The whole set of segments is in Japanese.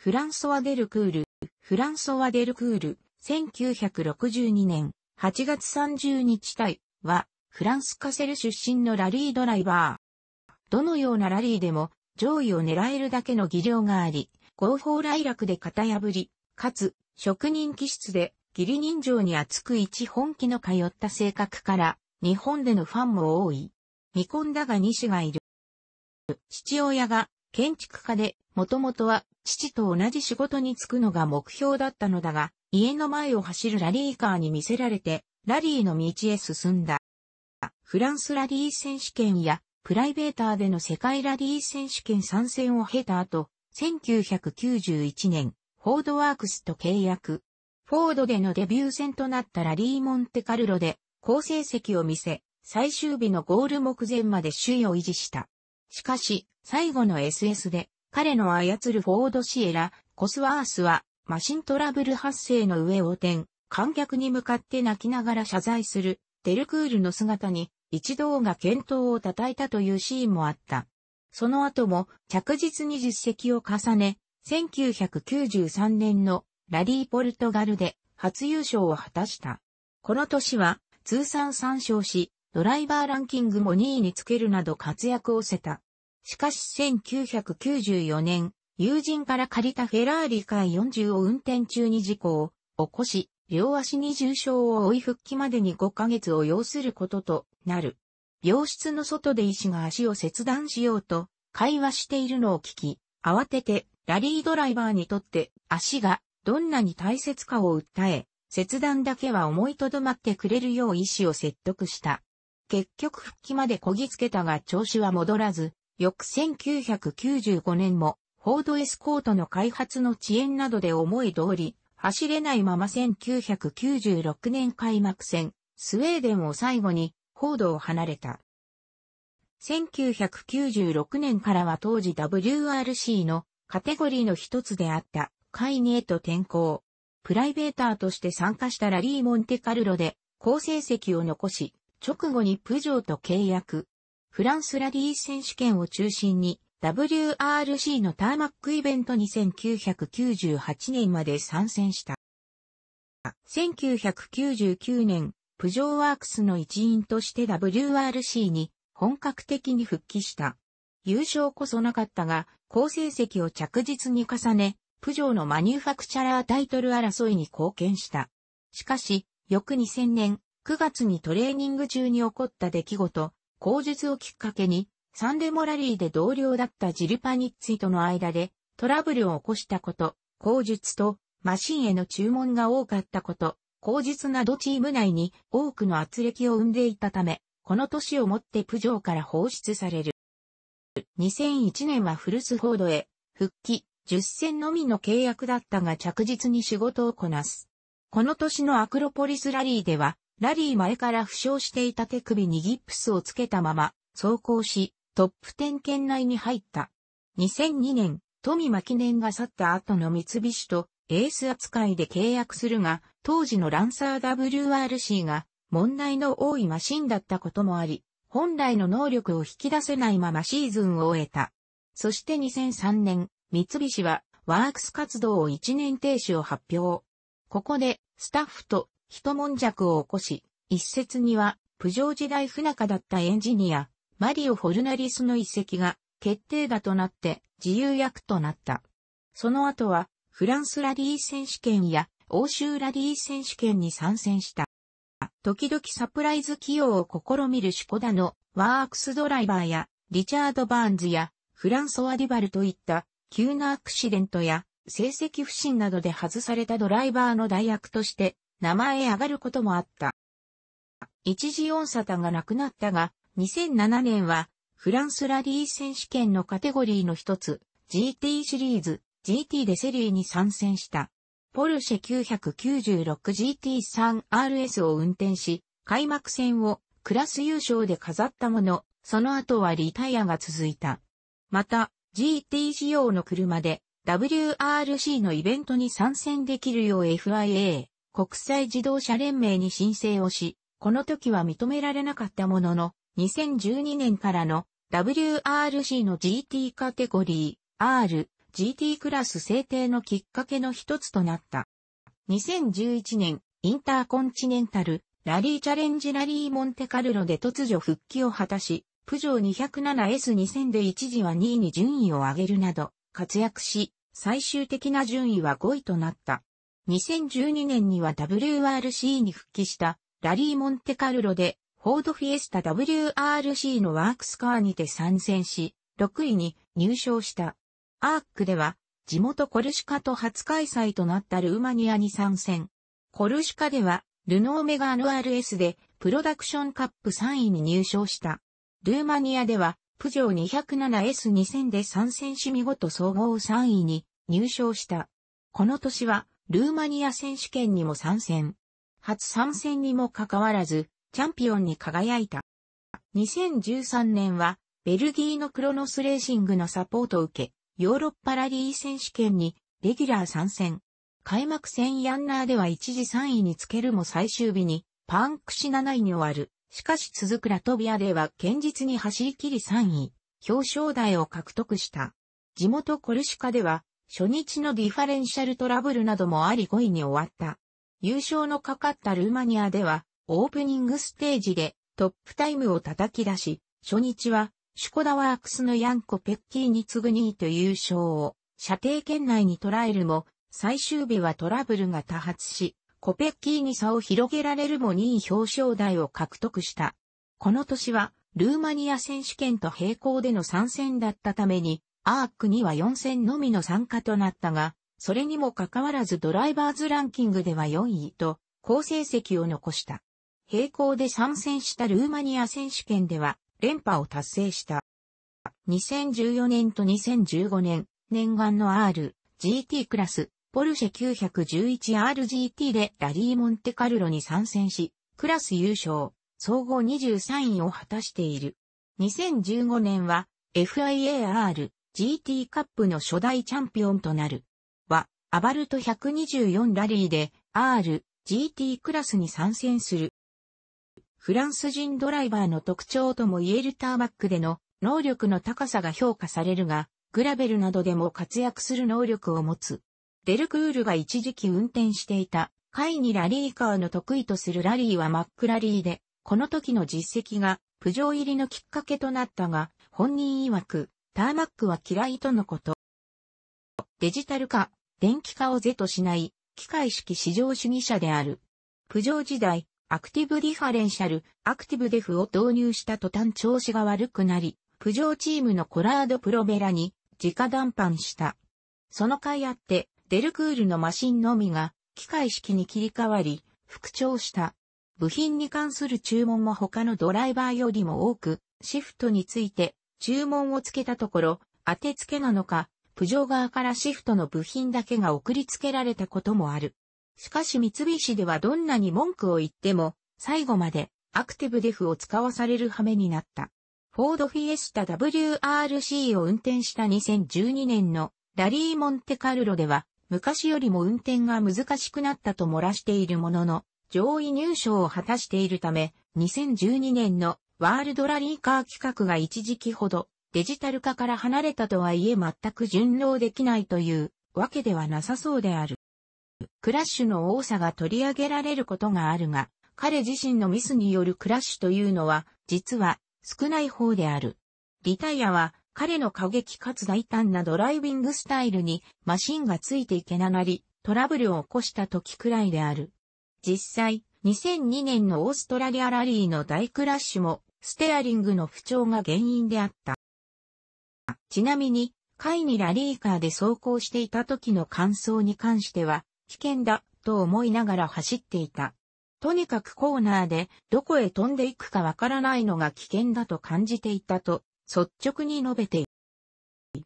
フランソワ・デルクール、フランソワ・デルクール、1962年8月30日体は、フランスカセル出身のラリードライバー。どのようなラリーでも上位を狙えるだけの技量があり、合法来落で型破り、かつ職人気質で義理人情に厚く一本気の通った性格から、日本でのファンも多い。未婚だが西がいる。父親が建築家で、もともとは父と同じ仕事に就くのが目標だったのだが、家の前を走るラリーカーに見せられて、ラリーの道へ進んだ。フランスラリー選手権や、プライベーターでの世界ラリー選手権参戦を経た後、1991年、フォードワークスと契約。フォードでのデビュー戦となったラリー・モンテカルロで、好成績を見せ、最終日のゴール目前まで首位を維持した。しかし、最後の SS で、彼の操るフォードシエラ、コスワースは、マシントラブル発生の上を転、観客に向かって泣きながら謝罪する、デルクールの姿に、一同が健闘を叩いたというシーンもあった。その後も着実に実績を重ね、1993年のラリー・ポルトガルで初優勝を果たした。この年は通算3勝し、ドライバーランキングも2位につけるなど活躍をせた。しかし1994年、友人から借りたフェラーリカ40を運転中に事故を起こし、両足に重傷を負い復帰までに5ヶ月を要することとなる。病室の外で医師が足を切断しようと会話しているのを聞き、慌ててラリードライバーにとって足がどんなに大切かを訴え、切断だけは思いとどまってくれるよう医師を説得した。結局復帰までこぎつけたが調子は戻らず、翌1995年も、フォードエスコートの開発の遅延などで思い通り、走れないまま1996年開幕戦、スウェーデンを最後に、フォードを離れた。1996年からは当時 WRC のカテゴリーの一つであったカイニへと転向。プライベーターとして参加したラリーモンテカルロで好成績を残し、直後にプジョーと契約。フランスラリー選手権を中心に WRC のターマックイベントに1998年まで参戦した。1999年、プジョーワークスの一員として WRC に本格的に復帰した。優勝こそなかったが、好成績を着実に重ね、プジョーのマニュファクチャラータイトル争いに貢献した。しかし、翌2000年9月にトレーニング中に起こった出来事、口述をきっかけに、サンデモラリーで同僚だったジルパニッツィとの間でトラブルを起こしたこと、口述とマシンへの注文が多かったこと、口述などチーム内に多くの圧力を生んでいたため、この年をもってプジョーから放出される。2001年はフルスフォードへ復帰、10戦のみの契約だったが着実に仕事をこなす。この年のアクロポリスラリーではラリー前から負傷していた手首にギプスをつけたまま、走行し、トップ10圏内に入った。2002年、富間記念が去った後の三菱とエース扱いで契約するが、当時のランサー WRC が問題の多いマシンだったこともあり、本来の能力を引き出せないままシーズンを終えた。そして2003年、三菱はワークス活動を1年停止を発表。ここで、スタッフと一悶着を起こし、一説には、プジョー時代不仲だったエンジニア、マリオ・フォルナリスの遺跡が決定打となって自由役となった。その後は、フランスラリー選手権や欧州ラリー選手権に参戦した。時々サプライズ起用を試みるシコダのワークスドライバーやリチャード・バーンズやフランソワ・ディバルといった急なアクシデントや成績不振などで外されたドライバーの代役として名前上がることもあった。一時音沙汰がなくなったが、2007年はフランスラリー選手権のカテゴリーの一つ、GT シリーズ、GT でセリーに参戦した。ポルシェ 996GT3RS を運転し、開幕戦をクラス優勝で飾ったもの、その後はリタイアが続いた。また、GT 仕様の車で WRC のイベントに参戦できるよう FIA、国際自動車連盟に申請をし、この時は認められなかったものの、2012年からの WRC の GT カテゴリー R、GT クラス制定のきっかけの一つとなった。2011年、インターコンチネンタル、ラリーチャレンジラリーモンテカルロで突如復帰を果たし、プジョー 207S2000 で一時は2位に順位を上げるなど、活躍し、最終的な順位は5位となった。2012年には WRC に復帰したラリー・モンテカルロでフォードフィエスタ WRC のワークスカーにて参戦し、6位に入賞した。アークでは地元コルシカと初開催となったルーマニアに参戦。コルシカではルノーメガ RS でプロダクションカップ3位に入賞した。ルーマニアではプジョー 207S2000 で参戦し見事総合3位に入賞した。この年はルーマニア選手権にも参戦。初参戦にもかかわらず、チャンピオンに輝いた。2013年は、ベルギーのクロノスレーシングのサポートを受け、ヨーロッパラリー選手権にレギュラー参戦。開幕戦ヤンナーでは一時3位につけるも最終日にパンクし7位に終わる。しかし続くラトビアでは堅実に走り切り3位、表彰台を獲得した。地元コルシカでは初日のディファレンシャルトラブルなどもあり5位に終わった。優勝のかかったルーマニアでは、オープニングステージでトップタイムを叩き出し、初日は、シュコダワークスのヤンコ・ペッキーに次ぐ2位と優勝を、射程圏内に捉えるも、最終日はトラブルが多発し、コペッキーに差を広げられるも2位表彰台を獲得した。この年は、ルーマニア選手権と並行での参戦だったために、アークには4戦のみの参加となったが、それにもかかわらずドライバーズランキングでは4位と、好成績を残した。並行で参戦したルーマニア選手権では、連覇を達成した。2014年と2015年、念願の R、GT クラス、ポルシェ 911RGT でラリーモンテカルロに参戦し、クラス優勝、総合23位を果たしている。2015年は FIAR GT カップの初代チャンピオンとなる。は、アバルト124ラリーで R、GT クラスに参戦する。フランス人ドライバーの特徴とも言えるターバックでの能力の高さが評価されるが、グラベルなどでも活躍する能力を持つ。デルクールが一時期運転していた、会にラリーカーの得意とするラリーはマックラリーで、この時の実績が、プジョー入りのきっかけとなったが、本人曰く、ターマックは嫌いとのこと。デジタル化、電気化を是としない機械式市場主義者である。プジョー時代、アクティブディファレンシャル、アクティブデフを導入した途端調子が悪くなり、プジョーチームのコラードプロベラに直談判した。その甲斐あって、デルクールのマシンのみが機械式に切り替わり、復調した。部品に関する注文も他のドライバーよりも多く、シフトについて注文をつけたところ、当て付けなのか、プジョー側からシフトの部品だけが送りつけられたこともある。しかし三菱ではどんなに文句を言っても、最後までアクティブデフを使わされる羽目になった。フォードフィエスタ WRC を運転した2012年のラリーモンテカルロでは、昔よりも運転が難しくなったと漏らしているものの、上位入賞を果たしているため、2012年のワールドラリーカー企画が一時期ほどデジタル化から離れたとはいえ全く順応できないというわけではなさそうである。クラッシュの多さが取り上げられることがあるが、彼自身のミスによるクラッシュというのは、実は少ない方である。リタイアは彼の過激かつ大胆なドライビングスタイルにマシンがついていけながり、トラブルを起こした時くらいである。実際、2002年のオーストラリアラリーの大クラッシュもステアリングの不調が原因であった。ちなみに、会にラリーカーで走行していた時の感想に関しては、危険だと思いながら走っていた。とにかくコーナーでどこへ飛んでいくかわからないのが危険だと感じていたと率直に述べている。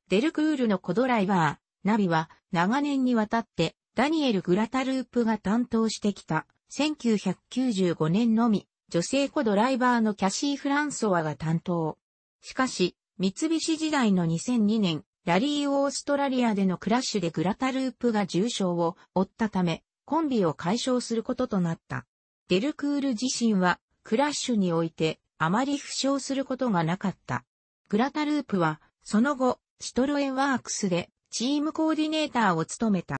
デルクールのコドライバー、ナビは長年にわたってダニエル・グラタループが担当してきた1995年のみ女性子ドライバーのキャシー・フランソワが担当。しかし、三菱時代の2002年、ラリーオーストラリアでのクラッシュでグラタループが重傷を負ったため、コンビを解消することとなった。デルクール自身は、クラッシュにおいて、あまり負傷することがなかった。グラタループは、その後、シトロエンワークスで、チームコーディネーターを務めた。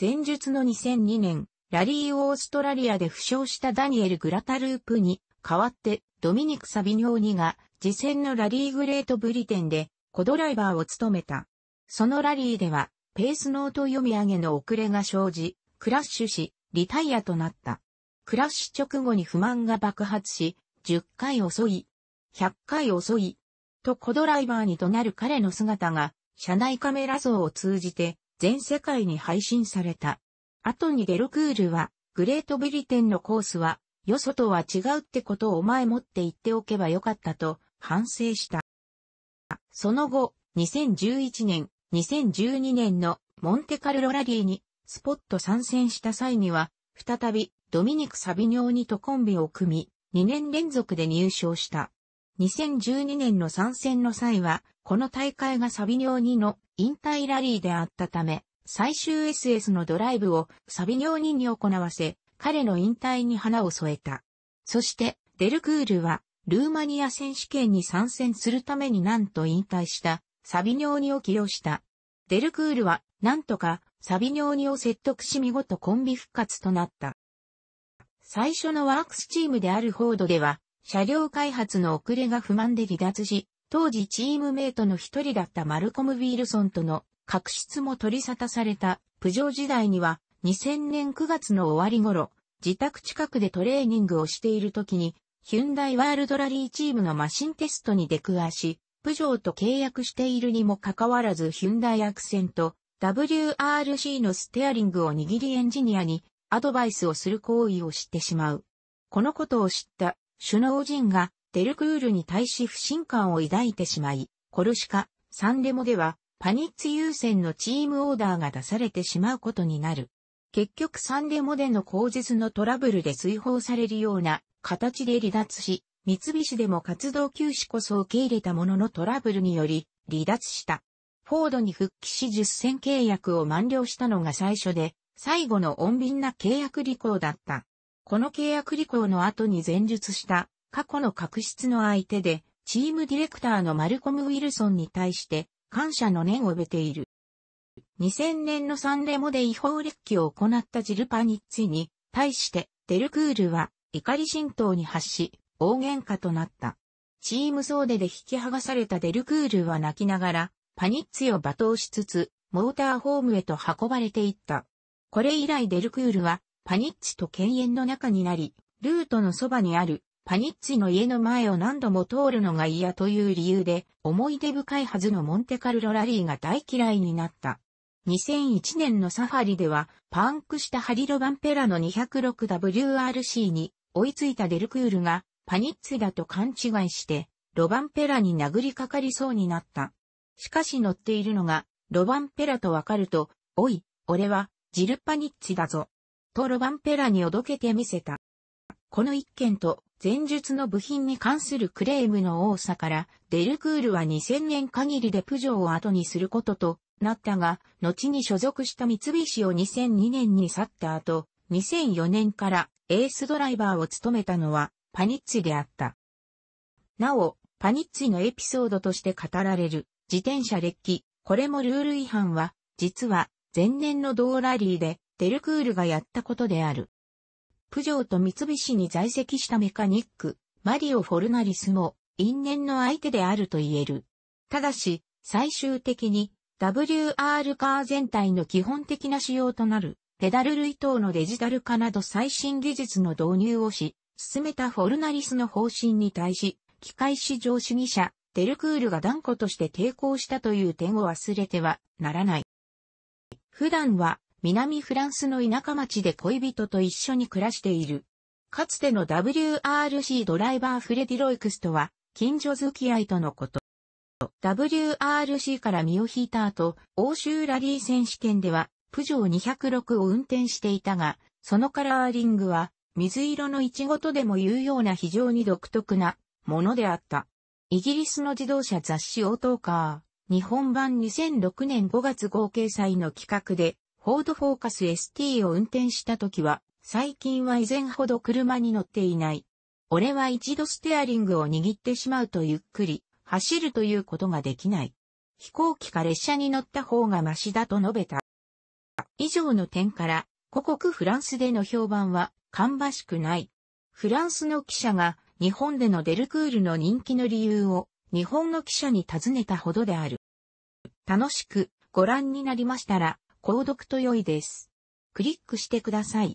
前述の2002年、ラリーオーストラリアで負傷したダニエル・グラタループに代わってドミニク・サビニョーニが次戦のラリーグレートブリテンでコドライバーを務めた。そのラリーではペースノート読み上げの遅れが生じ、クラッシュし、リタイアとなった。クラッシュ直後に不満が爆発し、10回遅い、100回遅い、とコドライバーにとなる彼の姿が、車内カメラ像を通じて、全世界に配信された。後にデロクールは、グレートブリテンのコースは、よそとは違うってことをお前持って言っておけばよかったと反省した。その後、2011年、2012年のモンテカルロラリーにスポット参戦した際には、再びドミニク・サビニョーニとコンビを組み、2年連続で入賞した。2012年の参戦の際は、この大会がサビニョーニの引退ラリーであったため、最終 SS のドライブをサビニョーニに行わせ、彼の引退に花を添えた。そして、デルクールは、ルーマニア選手権に参戦するためになんと引退した、サビニョーニを起用した。デルクールは、なんとか、サビニョーニを説得し見事コンビ復活となった。最初のワークスチームであるフォードでは、車両開発の遅れが不満で離脱し、当時チームメイトの一人だったマルコム・ウィルソンとの確執も取り沙汰された、プジョー時代には、2000年9月の終わり頃、自宅近くでトレーニングをしている時に、ヒュンダイワールドラリーチームのマシンテストに出くわし、プジョーと契約しているにもかかわらずヒュンダイアクセント、WRC のステアリングを握りエンジニアにアドバイスをする行為をしてしまう。このことを知った首脳陣がデルクールに対し不信感を抱いてしまい、コルシカ、サンレモではパニッツ優先のチームオーダーが出されてしまうことになる。結局サンデモでの口実のトラブルで追放されるような形で離脱し、三菱でも活動休止こそ受け入れたもののトラブルにより離脱した。フォードに復帰し10戦契約を満了したのが最初で、最後の穏便な契約履行だった。この契約履行の後に前述した過去の確執の相手で、チームディレクターのマルコム・ウィルソンに対して感謝の念を述べている。2000年のサンレモで違法列記を行ったジルパニッツィに対してデルクールは怒り浸透に発し、大喧嘩となった。チーム総出で引き剥がされたデルクールは泣きながら、パニッツィを罵倒しつつ、モーターホームへと運ばれていった。これ以来デルクールは、パニッィと犬猿の中になり、ルートのそばにあるパニッツィの家の前を何度も通るのが嫌という理由で、思い出深いはずのモンテカルロラリーが大嫌いになった。2001年のサファリでは、パンクしたハリロバンペラの 206WRC に追いついたデルクールが、パニッツィだと勘違いして、ロバンペラに殴りかかりそうになった。しかし乗っているのが、ロバンペラとわかると、おい、俺は、ジルパニッツィだぞ。とロバンペラにおどけてみせた。この一件と前述の部品に関するクレームの多さから、デルクールは2000年限りでプジョーを後にすることとなったが、後に所属した三菱を2002年に去った後、2004年からエースドライバーを務めたのはパニッツィであった。なお、パニッツィのエピソードとして語られる自転車劣機、これもルール違反は、実は前年の同ラリーでデルクールがやったことである。プジョーと三菱に在籍したメカニック、マリオ・フォルナリスも因縁の相手であると言える。ただし、最終的に WR カー全体の基本的な仕様となる、ペダル類等のデジタル化など最新技術の導入をし、進めたフォルナリスの方針に対し、機械市場主義者、デルクールが断固として抵抗したという点を忘れてはならない。普段は南フランスの田舎町で恋人と一緒に暮らしている。かつての WRC ドライバーフレディ・ロイクスとは、近所付き合いとのこと。WRC から身を引いた後、欧州ラリー選手権では、プジョー206を運転していたが、そのカラーリングは、水色のイチゴとでも言うような非常に独特なものであった。イギリスの自動車雑誌オートーカー、日本版2006年5月号掲載の企画で、フォードフォーカス ST を運転した時は、最近は以前ほど車に乗っていない。俺は一度ステアリングを握ってしまうとゆっくり、走るということができない。飛行機か列車に乗った方がマシだと述べた。以上の点から、故国フランスでの評判は、芳しくない。フランスの記者が、日本でのデルクールの人気の理由を、日本の記者に尋ねたほどである。楽しく、ご覧になりましたら、購読と良いです。クリックしてください。